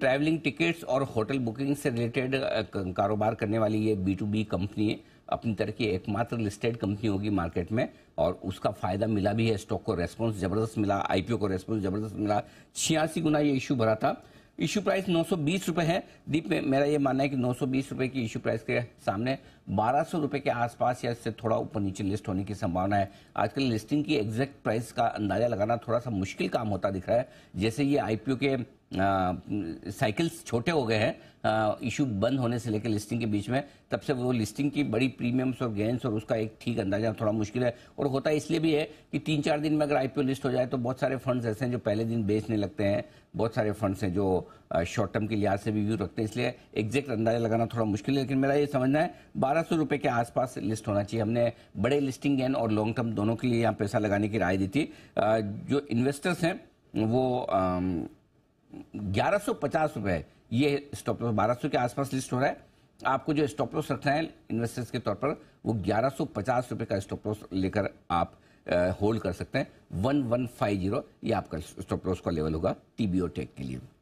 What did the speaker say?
travelling tickets और hotel booking से related कारोबार करने वाली ये बी टू बी कंपनी है अपनी तरह की एकमात्र लिस्टेड कंपनी होगी मार्केट में और उसका फायदा मिला भी है स्टॉक को रेस्पॉन्स जबरदस्त मिला आईपीओ को रेस्पॉन्स जबरदस्त मिला छियासी गुना ये इशू भरा था इशू प्राइस नौ रुपए है दीप में मेरा ये मानना है कि नौ सौ बीस रुपए की इशू प्राइस के सामने बारह सौ रुपए के आसपास या इससे थोड़ा ऊपर नीचे लिस्ट होने की संभावना है आजकल लिस्टिंग की एग्जैक्ट प्राइस का अंदाजा लगाना थोड़ा सा मुश्किल काम होता दिख रहा है जैसे ये आईपीओ के साइकिल्स छोटे हो गए हैं इशू बंद होने से लेकर लिस्टिंग के बीच में तब से वो लिस्टिंग की बड़ी प्रीमियम्स और गेंस और उसका एक ठीक अंदाजा थोड़ा मुश्किल है और होता इसलिए भी है कि तीन चार दिन में अगर आईपीओ लिस्ट हो जाए तो बहुत सारे फंड्स ऐसे हैं जो पहले दिन बेचने लगते हैं बहुत सारे फंड्स हैं जो शॉर्ट टर्म के लिहाज से भी व्यू रखते हैं इसलिए एग्जैक्ट अंदाजा लगाना थोड़ा मुश्किल है लेकिन मेरा ये समझना है बारह सौ रुपये के आसपास लिस्ट होना चाहिए हमने बड़े लिस्टिंग गेन और लॉन्ग टर्म दोनों के लिए यहाँ पैसा लगाने की राय दी थी जो इन्वेस्टर्स हैं वो ग्यारह सौ पचास रुपए ये स्टॉप लॉस बारह सौ के आसपास लिस्ट हो रहा है आपको जो स्टॉप लॉस रखना है इन्वेस्टर्स के तौर पर वो ग्यारह सौ पचास रुपए का स्टॉप लॉस लेकर आप होल्ड कर सकते हैं वन वन फाइव जीरो ये आपका स्टॉप लॉस का लेवल होगा टीबीओ टेक के लिए